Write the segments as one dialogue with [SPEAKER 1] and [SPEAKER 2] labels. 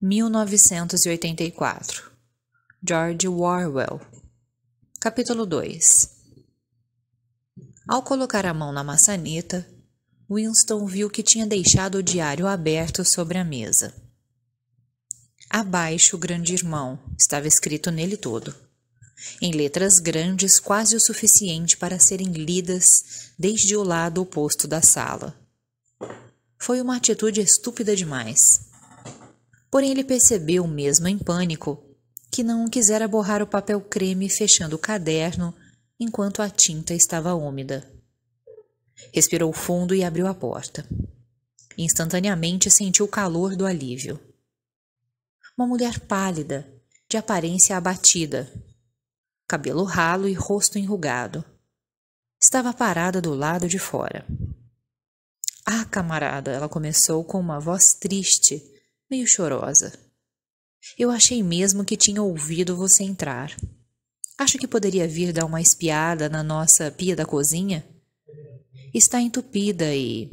[SPEAKER 1] 1984 George Orwell Capítulo 2 Ao colocar a mão na maçaneta, Winston viu que tinha deixado o diário aberto sobre a mesa. Abaixo, o grande irmão, estava escrito nele todo, em letras grandes quase o suficiente para serem lidas desde o lado oposto da sala. Foi uma atitude estúpida demais Porém, ele percebeu, mesmo em pânico, que não quisera borrar o papel creme fechando o caderno enquanto a tinta estava úmida. Respirou fundo e abriu a porta. Instantaneamente sentiu o calor do alívio. Uma mulher pálida, de aparência abatida, cabelo ralo e rosto enrugado. Estava parada do lado de fora. Ah, camarada, ela começou com uma voz triste meio chorosa. Eu achei mesmo que tinha ouvido você entrar. Acho que poderia vir dar uma espiada na nossa pia da cozinha? Está entupida e.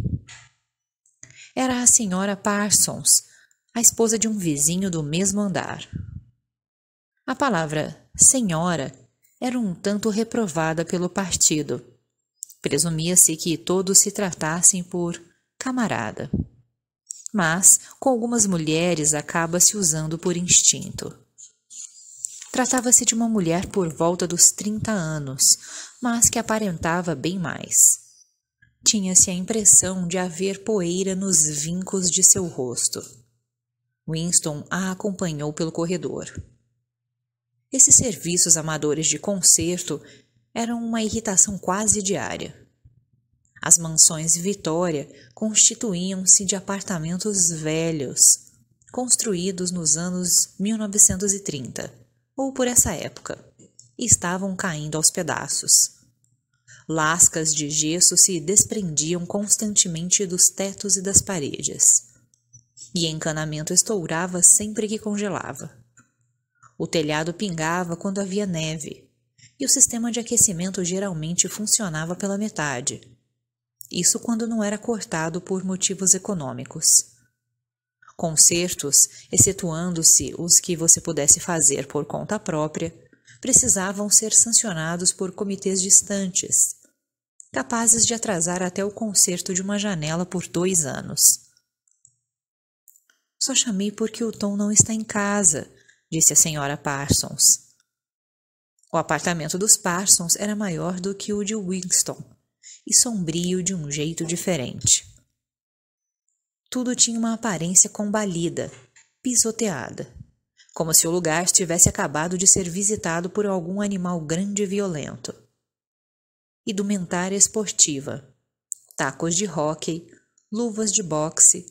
[SPEAKER 1] Era a senhora Parsons, a esposa de um vizinho do mesmo andar. A palavra senhora era um tanto reprovada pelo partido. Presumia-se que todos se tratassem por camarada mas com algumas mulheres acaba se usando por instinto. Tratava-se de uma mulher por volta dos 30 anos, mas que aparentava bem mais. Tinha-se a impressão de haver poeira nos vincos de seu rosto. Winston a acompanhou pelo corredor. Esses serviços amadores de concerto eram uma irritação quase diária. As mansões Vitória constituíam-se de apartamentos velhos, construídos nos anos 1930, ou por essa época, e estavam caindo aos pedaços. Lascas de gesso se desprendiam constantemente dos tetos e das paredes, e encanamento estourava sempre que congelava. O telhado pingava quando havia neve, e o sistema de aquecimento geralmente funcionava pela metade isso quando não era cortado por motivos econômicos. Concertos, excetuando-se os que você pudesse fazer por conta própria, precisavam ser sancionados por comitês distantes, capazes de atrasar até o concerto de uma janela por dois anos. Só chamei porque o Tom não está em casa, disse a senhora Parsons. O apartamento dos Parsons era maior do que o de Winston e sombrio de um jeito diferente. Tudo tinha uma aparência combalida, pisoteada, como se o lugar tivesse acabado de ser visitado por algum animal grande e violento. Idumentária esportiva, tacos de hóquei, luvas de boxe,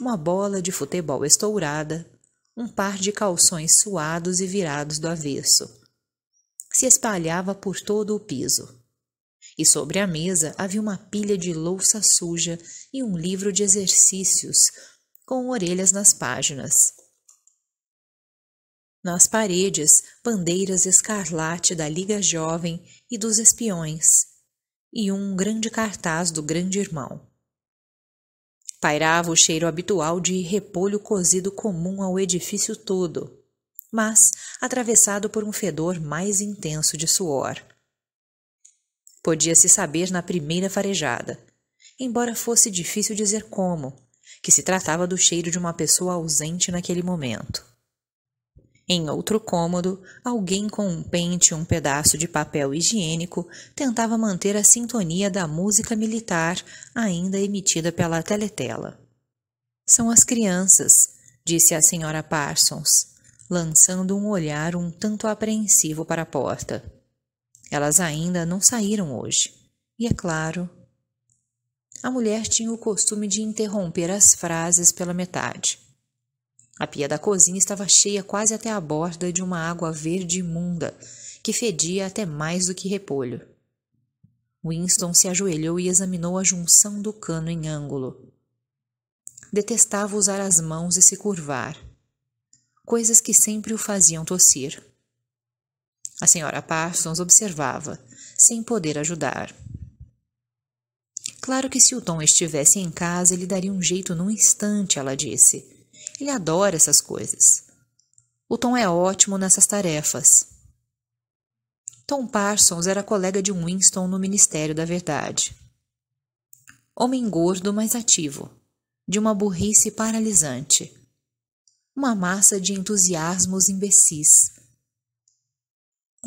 [SPEAKER 1] uma bola de futebol estourada, um par de calções suados e virados do avesso. Se espalhava por todo o piso e sobre a mesa havia uma pilha de louça suja e um livro de exercícios, com orelhas nas páginas. Nas paredes, bandeiras escarlate da Liga Jovem e dos Espiões, e um grande cartaz do Grande Irmão. Pairava o cheiro habitual de repolho cozido comum ao edifício todo, mas atravessado por um fedor mais intenso de suor. Podia-se saber na primeira farejada, embora fosse difícil dizer como, que se tratava do cheiro de uma pessoa ausente naquele momento. Em outro cômodo, alguém com um pente e um pedaço de papel higiênico tentava manter a sintonia da música militar ainda emitida pela teletela. São as crianças, disse a senhora Parsons, lançando um olhar um tanto apreensivo para a porta. Elas ainda não saíram hoje. E é claro, a mulher tinha o costume de interromper as frases pela metade. A pia da cozinha estava cheia quase até a borda de uma água verde imunda, que fedia até mais do que repolho. Winston se ajoelhou e examinou a junção do cano em ângulo. Detestava usar as mãos e se curvar, coisas que sempre o faziam tossir. A senhora Parsons observava, sem poder ajudar. Claro que se o Tom estivesse em casa, ele daria um jeito num instante, ela disse. Ele adora essas coisas. O Tom é ótimo nessas tarefas. Tom Parsons era colega de Winston no Ministério da Verdade. Homem gordo, mas ativo, de uma burrice paralisante. Uma massa de entusiasmos imbecis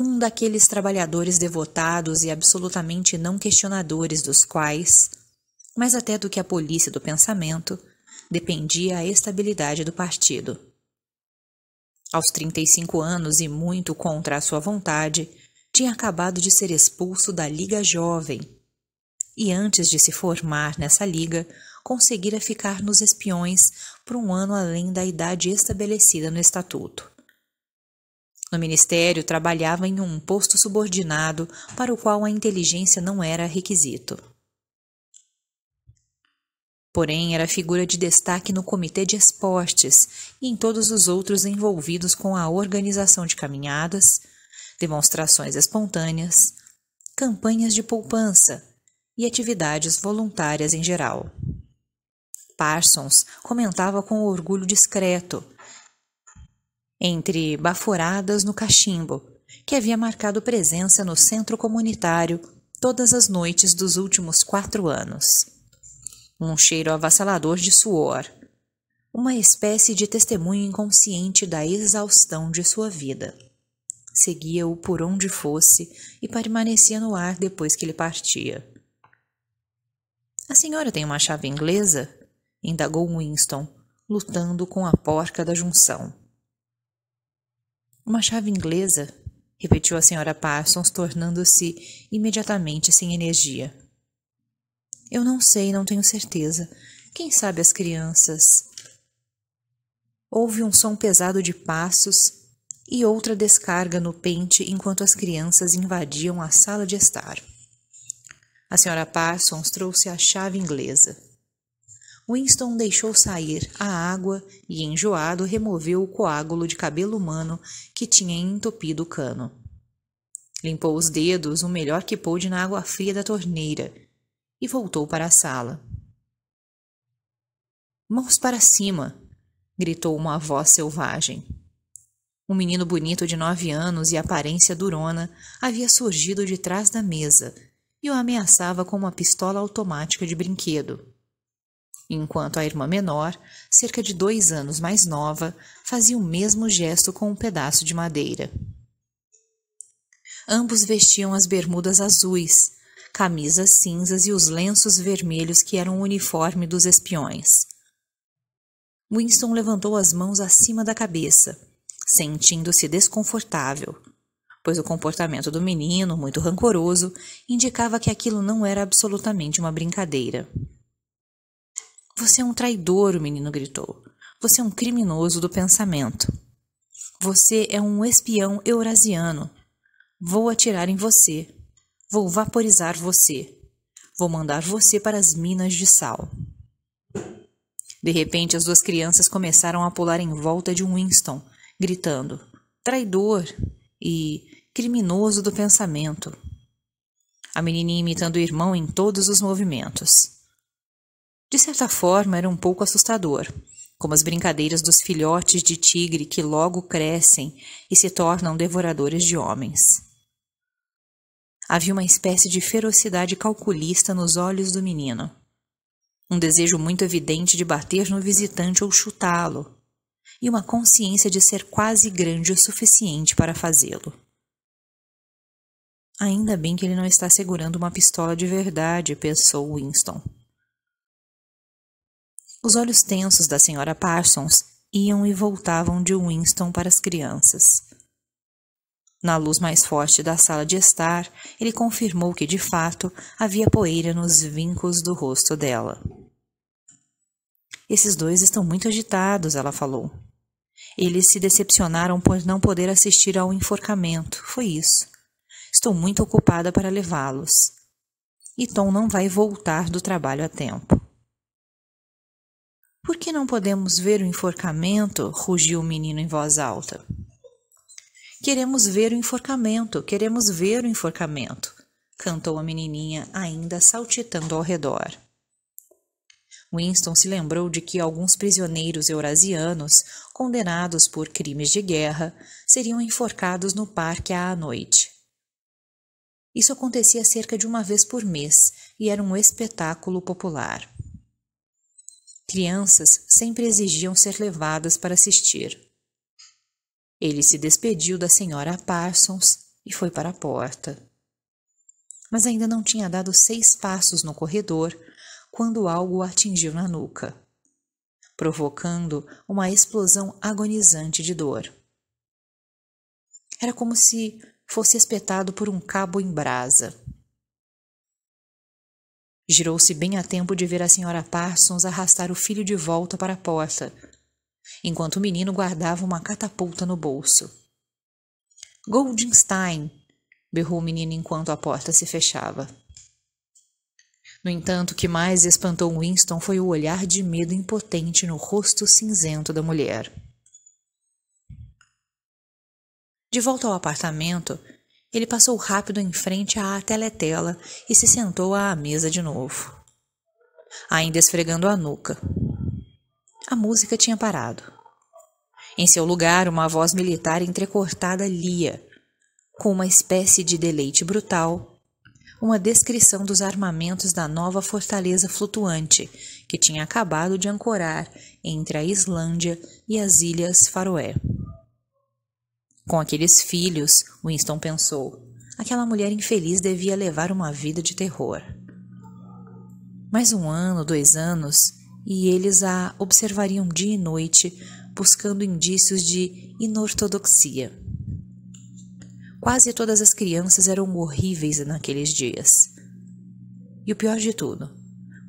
[SPEAKER 1] um daqueles trabalhadores devotados e absolutamente não questionadores dos quais, mas até do que a polícia do pensamento, dependia a estabilidade do partido. Aos 35 anos e muito contra a sua vontade, tinha acabado de ser expulso da Liga Jovem. E antes de se formar nessa liga, conseguira ficar nos espiões por um ano além da idade estabelecida no estatuto. No ministério, trabalhava em um posto subordinado para o qual a inteligência não era requisito. Porém, era figura de destaque no Comitê de Esportes e em todos os outros envolvidos com a organização de caminhadas, demonstrações espontâneas, campanhas de poupança e atividades voluntárias em geral. Parsons comentava com orgulho discreto entre baforadas no cachimbo, que havia marcado presença no centro comunitário todas as noites dos últimos quatro anos. Um cheiro avassalador de suor, uma espécie de testemunho inconsciente da exaustão de sua vida. Seguia-o por onde fosse e permanecia no ar depois que ele partia. A senhora tem uma chave inglesa? indagou Winston, lutando com a porca da junção. Uma chave inglesa, repetiu a senhora Parsons, tornando-se imediatamente sem energia. Eu não sei, não tenho certeza. Quem sabe as crianças? Houve um som pesado de passos e outra descarga no pente enquanto as crianças invadiam a sala de estar. A senhora Parsons trouxe a chave inglesa. Winston deixou sair a água e, enjoado, removeu o coágulo de cabelo humano que tinha entupido o cano. Limpou os dedos o melhor que pôde na água fria da torneira e voltou para a sala. Mãos para cima! gritou uma voz selvagem. Um menino bonito de nove anos e aparência durona havia surgido de trás da mesa e o ameaçava com uma pistola automática de brinquedo enquanto a irmã menor, cerca de dois anos mais nova, fazia o mesmo gesto com um pedaço de madeira. Ambos vestiam as bermudas azuis, camisas cinzas e os lenços vermelhos que eram o uniforme dos espiões. Winston levantou as mãos acima da cabeça, sentindo-se desconfortável, pois o comportamento do menino, muito rancoroso, indicava que aquilo não era absolutamente uma brincadeira. Você é um traidor, o menino gritou. Você é um criminoso do pensamento. Você é um espião eurasiano. Vou atirar em você. Vou vaporizar você. Vou mandar você para as minas de sal. De repente, as duas crianças começaram a pular em volta de Winston, gritando: traidor e criminoso do pensamento. A menininha imitando o irmão em todos os movimentos. De certa forma, era um pouco assustador, como as brincadeiras dos filhotes de tigre que logo crescem e se tornam devoradores de homens. Havia uma espécie de ferocidade calculista nos olhos do menino. Um desejo muito evidente de bater no visitante ou chutá-lo, e uma consciência de ser quase grande o suficiente para fazê-lo. Ainda bem que ele não está segurando uma pistola de verdade, pensou Winston. Os olhos tensos da senhora Parsons iam e voltavam de Winston para as crianças. Na luz mais forte da sala de estar, ele confirmou que, de fato, havia poeira nos vincos do rosto dela. Esses dois estão muito agitados, ela falou. Eles se decepcionaram por não poder assistir ao enforcamento, foi isso. Estou muito ocupada para levá-los. E Tom não vai voltar do trabalho a tempo. Por que não podemos ver o enforcamento? rugiu o menino em voz alta. Queremos ver o enforcamento, queremos ver o enforcamento, cantou a menininha, ainda saltitando ao redor. Winston se lembrou de que alguns prisioneiros eurasianos, condenados por crimes de guerra, seriam enforcados no parque à noite. Isso acontecia cerca de uma vez por mês e era um espetáculo popular. Crianças sempre exigiam ser levadas para assistir. Ele se despediu da senhora Parsons e foi para a porta. Mas ainda não tinha dado seis passos no corredor quando algo o atingiu na nuca, provocando uma explosão agonizante de dor. Era como se fosse espetado por um cabo em brasa. Girou-se bem a tempo de ver a senhora Parsons arrastar o filho de volta para a porta, enquanto o menino guardava uma catapulta no bolso. Goldstein! berrou o menino enquanto a porta se fechava. No entanto, o que mais espantou Winston foi o olhar de medo impotente no rosto cinzento da mulher. De volta ao apartamento, ele passou rápido em frente à teletela e se sentou à mesa de novo, ainda esfregando a nuca. A música tinha parado. Em seu lugar, uma voz militar entrecortada lia, com uma espécie de deleite brutal, uma descrição dos armamentos da nova fortaleza flutuante que tinha acabado de ancorar entre a Islândia e as Ilhas Faroé. Com aqueles filhos, Winston pensou, aquela mulher infeliz devia levar uma vida de terror. Mais um ano, dois anos, e eles a observariam dia e noite, buscando indícios de inortodoxia. Quase todas as crianças eram horríveis naqueles dias. E o pior de tudo,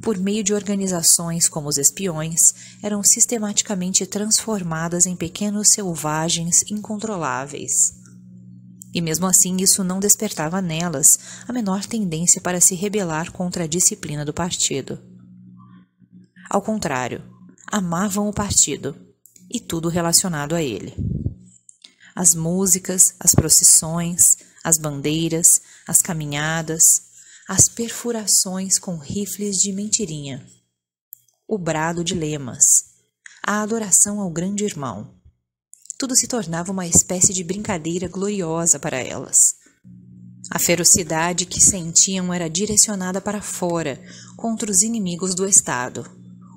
[SPEAKER 1] por meio de organizações como os espiões, eram sistematicamente transformadas em pequenos selvagens incontroláveis. E mesmo assim, isso não despertava nelas a menor tendência para se rebelar contra a disciplina do partido. Ao contrário, amavam o partido e tudo relacionado a ele. As músicas, as procissões, as bandeiras, as caminhadas, as perfurações com rifles de mentirinha, o brado de lemas, a adoração ao grande irmão. Tudo se tornava uma espécie de brincadeira gloriosa para elas. A ferocidade que sentiam era direcionada para fora, contra os inimigos do Estado,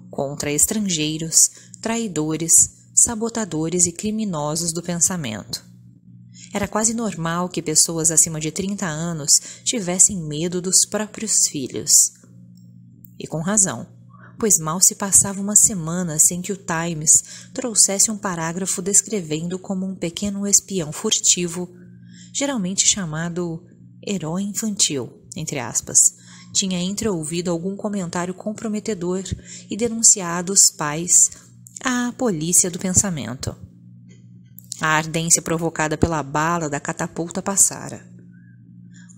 [SPEAKER 1] contra estrangeiros, traidores, sabotadores e criminosos do pensamento. Era quase normal que pessoas acima de 30 anos tivessem medo dos próprios filhos. E com razão, pois mal se passava uma semana sem que o Times trouxesse um parágrafo descrevendo como um pequeno espião furtivo, geralmente chamado herói infantil, entre aspas, tinha entreouvido algum comentário comprometedor e denunciado os pais à polícia do pensamento. A ardência provocada pela bala da catapulta passara.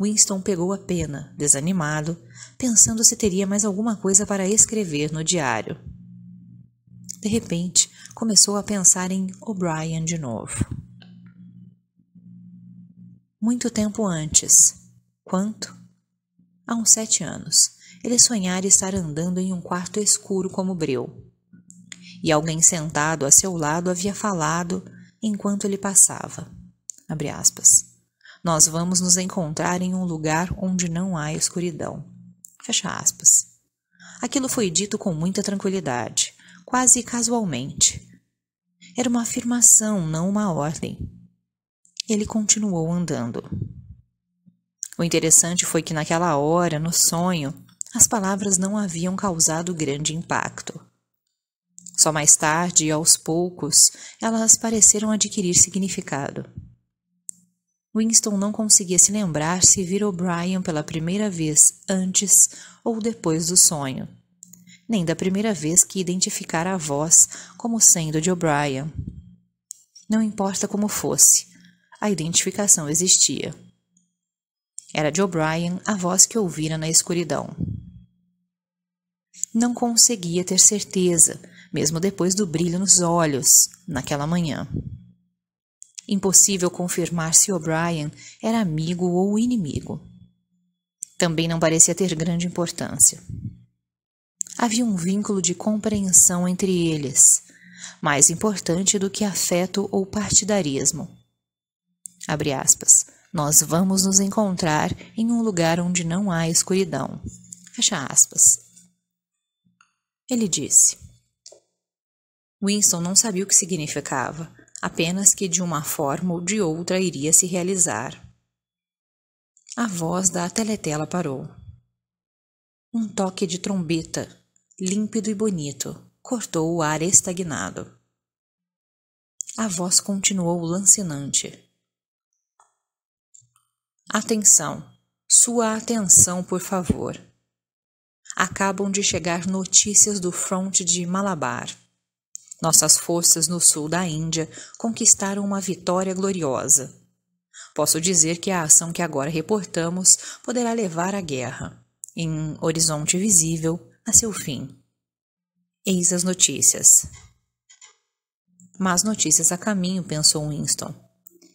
[SPEAKER 1] Winston pegou a pena, desanimado, pensando se teria mais alguma coisa para escrever no diário. De repente, começou a pensar em O'Brien de novo. Muito tempo antes. Quanto? Há uns sete anos, ele sonhara estar andando em um quarto escuro como breu. E alguém sentado a seu lado havia falado enquanto ele passava. Abre aspas. Nós vamos nos encontrar em um lugar onde não há escuridão. Fecha aspas. Aquilo foi dito com muita tranquilidade, quase casualmente. Era uma afirmação, não uma ordem. Ele continuou andando. O interessante foi que naquela hora, no sonho, as palavras não haviam causado grande impacto. Só mais tarde, e aos poucos, elas pareceram adquirir significado. Winston não conseguia se lembrar se vira O'Brien pela primeira vez antes ou depois do sonho, nem da primeira vez que identificara a voz como sendo de O'Brien. Não importa como fosse, a identificação existia. Era de O'Brien a voz que ouvira na escuridão. Não conseguia ter certeza mesmo depois do brilho nos olhos naquela manhã. Impossível confirmar se O'Brien era amigo ou inimigo. Também não parecia ter grande importância. Havia um vínculo de compreensão entre eles, mais importante do que afeto ou partidarismo. Abre aspas. Nós vamos nos encontrar em um lugar onde não há escuridão. Fecha aspas. Ele disse: Winston não sabia o que significava, apenas que de uma forma ou de outra iria se realizar. A voz da teletela parou. Um toque de trombeta, límpido e bonito, cortou o ar estagnado. A voz continuou lancinante. Atenção, sua atenção, por favor. Acabam de chegar notícias do front de Malabar. Nossas forças no sul da Índia conquistaram uma vitória gloriosa. Posso dizer que a ação que agora reportamos poderá levar a guerra, em horizonte visível, a seu fim. Eis as notícias. Mas notícias a caminho, pensou Winston.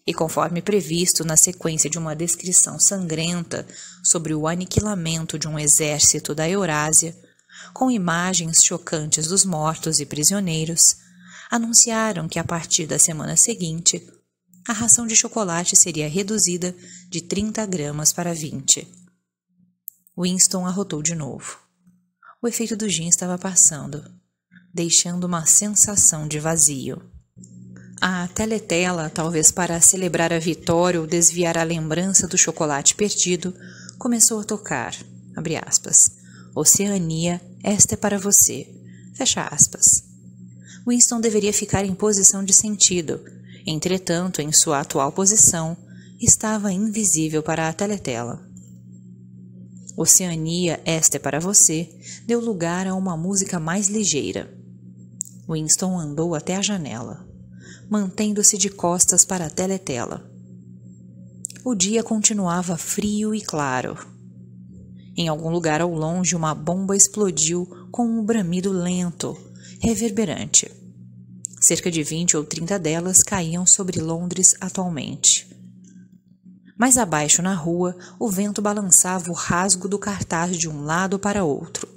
[SPEAKER 1] E conforme previsto na sequência de uma descrição sangrenta sobre o aniquilamento de um exército da Eurásia, com imagens chocantes dos mortos e prisioneiros, anunciaram que a partir da semana seguinte, a ração de chocolate seria reduzida de 30 gramas para 20. Winston arrotou de novo. O efeito do gin estava passando, deixando uma sensação de vazio. A teletela, talvez para celebrar a vitória ou desviar a lembrança do chocolate perdido, começou a tocar, Oceania, esta é para você. Fecha aspas. Winston deveria ficar em posição de sentido. Entretanto, em sua atual posição, estava invisível para a teletela. Oceania, esta é para você, deu lugar a uma música mais ligeira. Winston andou até a janela, mantendo-se de costas para a teletela. O dia continuava frio e claro. Em algum lugar ao longe, uma bomba explodiu com um bramido lento, reverberante. Cerca de 20 ou 30 delas caíam sobre Londres atualmente. Mais abaixo na rua, o vento balançava o rasgo do cartaz de um lado para outro,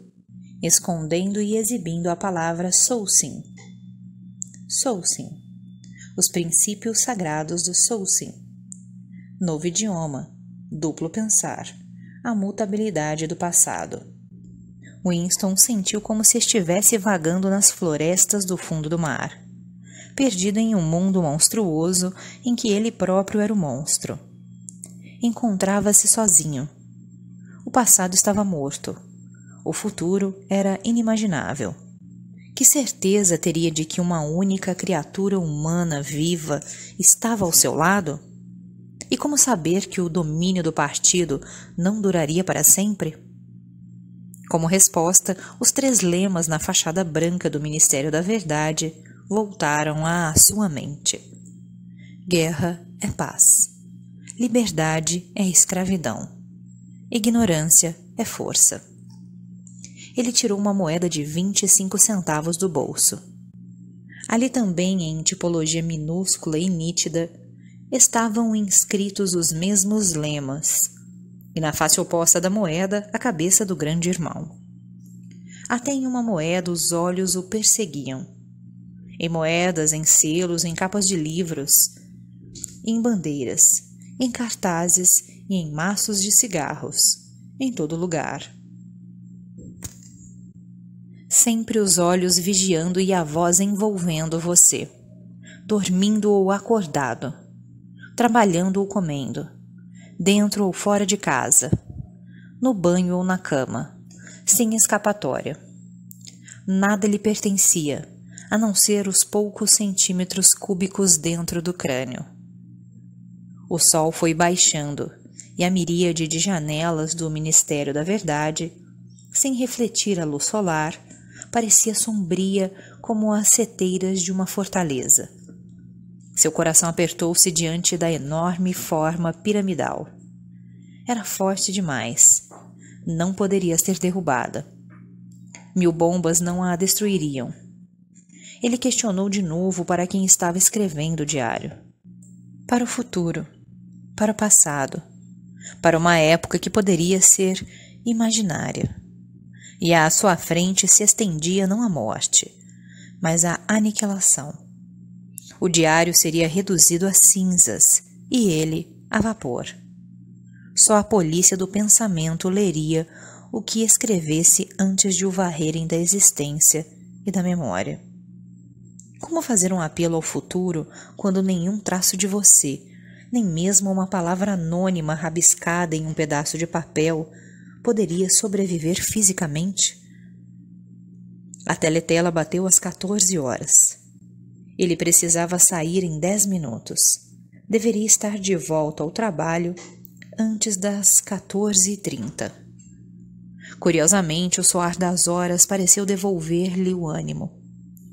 [SPEAKER 1] escondendo e exibindo a palavra Soulsin. Soulsin. Os princípios sagrados do Soulsin. Novo idioma, duplo pensar a mutabilidade do passado. Winston sentiu como se estivesse vagando nas florestas do fundo do mar, perdido em um mundo monstruoso em que ele próprio era o monstro. Encontrava-se sozinho. O passado estava morto. O futuro era inimaginável. Que certeza teria de que uma única criatura humana viva estava ao seu lado? E como saber que o domínio do partido não duraria para sempre? Como resposta, os três lemas na fachada branca do Ministério da Verdade voltaram à sua mente: Guerra é paz, liberdade é escravidão, ignorância é força. Ele tirou uma moeda de 25 centavos do bolso. Ali também, em tipologia minúscula e nítida, estavam inscritos os mesmos lemas, e na face oposta da moeda, a cabeça do grande irmão. Até em uma moeda os olhos o perseguiam. Em moedas, em selos, em capas de livros, em bandeiras, em cartazes e em maços de cigarros, em todo lugar. Sempre os olhos vigiando e a voz envolvendo você, dormindo ou acordado trabalhando ou comendo, dentro ou fora de casa, no banho ou na cama, sem escapatória. Nada lhe pertencia, a não ser os poucos centímetros cúbicos dentro do crânio. O sol foi baixando e a miríade de janelas do Ministério da Verdade, sem refletir a luz solar, parecia sombria como as seteiras de uma fortaleza. Seu coração apertou-se diante da enorme forma piramidal. Era forte demais. Não poderia ser derrubada. Mil bombas não a destruiriam. Ele questionou de novo para quem estava escrevendo o diário. Para o futuro, para o passado, para uma época que poderia ser imaginária. E à sua frente se estendia não a morte, mas a aniquilação o diário seria reduzido a cinzas e ele a vapor. Só a polícia do pensamento leria o que escrevesse antes de o varrerem da existência e da memória. Como fazer um apelo ao futuro quando nenhum traço de você, nem mesmo uma palavra anônima rabiscada em um pedaço de papel, poderia sobreviver fisicamente? A teletela bateu às 14 horas. Ele precisava sair em dez minutos. Deveria estar de volta ao trabalho antes das 14h30. Curiosamente, o soar das horas pareceu devolver-lhe o ânimo.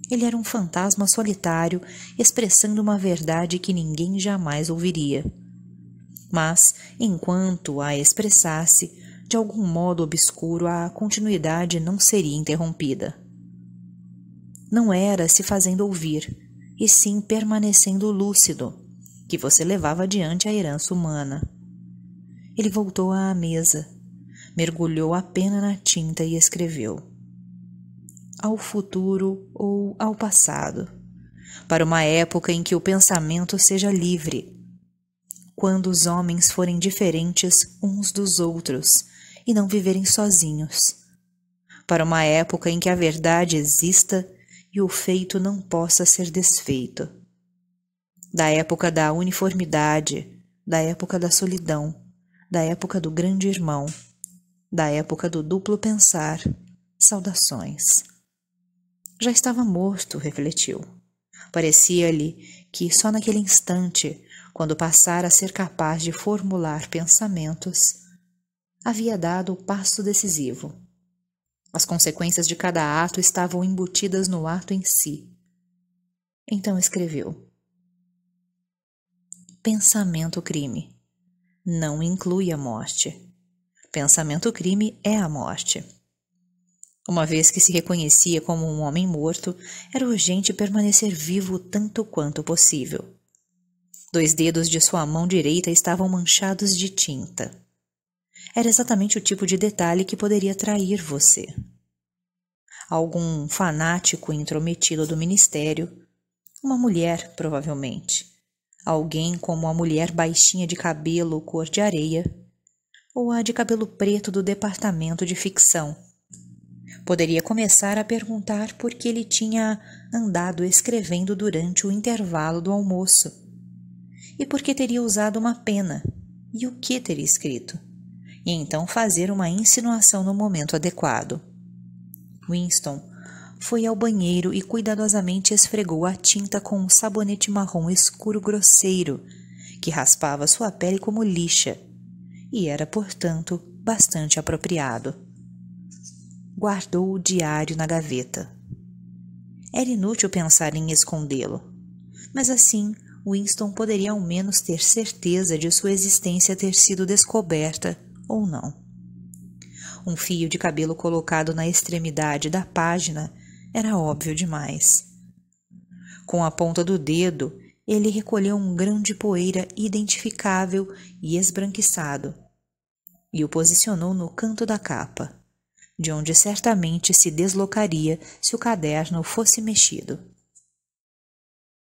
[SPEAKER 1] Ele era um fantasma solitário, expressando uma verdade que ninguém jamais ouviria. Mas, enquanto a expressasse, de algum modo obscuro, a continuidade não seria interrompida. Não era se fazendo ouvir, e sim permanecendo lúcido, que você levava adiante a herança humana. Ele voltou à mesa, mergulhou a pena na tinta e escreveu: Ao futuro ou ao passado, para uma época em que o pensamento seja livre, quando os homens forem diferentes uns dos outros e não viverem sozinhos, para uma época em que a verdade exista e o feito não possa ser desfeito. Da época da uniformidade, da época da solidão, da época do grande irmão, da época do duplo pensar, saudações. Já estava morto, refletiu. Parecia-lhe que só naquele instante, quando passara a ser capaz de formular pensamentos, havia dado o passo decisivo as consequências de cada ato estavam embutidas no ato em si. Então escreveu: Pensamento crime não inclui a morte. Pensamento crime é a morte. Uma vez que se reconhecia como um homem morto, era urgente permanecer vivo tanto quanto possível. Dois dedos de sua mão direita estavam manchados de tinta. Era exatamente o tipo de detalhe que poderia trair você. Algum fanático intrometido do ministério, uma mulher, provavelmente, alguém como a mulher baixinha de cabelo cor de areia, ou a de cabelo preto do departamento de ficção. Poderia começar a perguntar por que ele tinha andado escrevendo durante o intervalo do almoço e por que teria usado uma pena e o que teria escrito e então fazer uma insinuação no momento adequado. Winston foi ao banheiro e cuidadosamente esfregou a tinta com um sabonete marrom escuro grosseiro, que raspava sua pele como lixa, e era, portanto, bastante apropriado. Guardou o diário na gaveta. Era inútil pensar em escondê-lo, mas assim Winston poderia ao menos ter certeza de sua existência ter sido descoberta ou não. Um fio de cabelo colocado na extremidade da página era óbvio demais. Com a ponta do dedo, ele recolheu um grão de poeira identificável e esbranquiçado e o posicionou no canto da capa, de onde certamente se deslocaria se o caderno fosse mexido.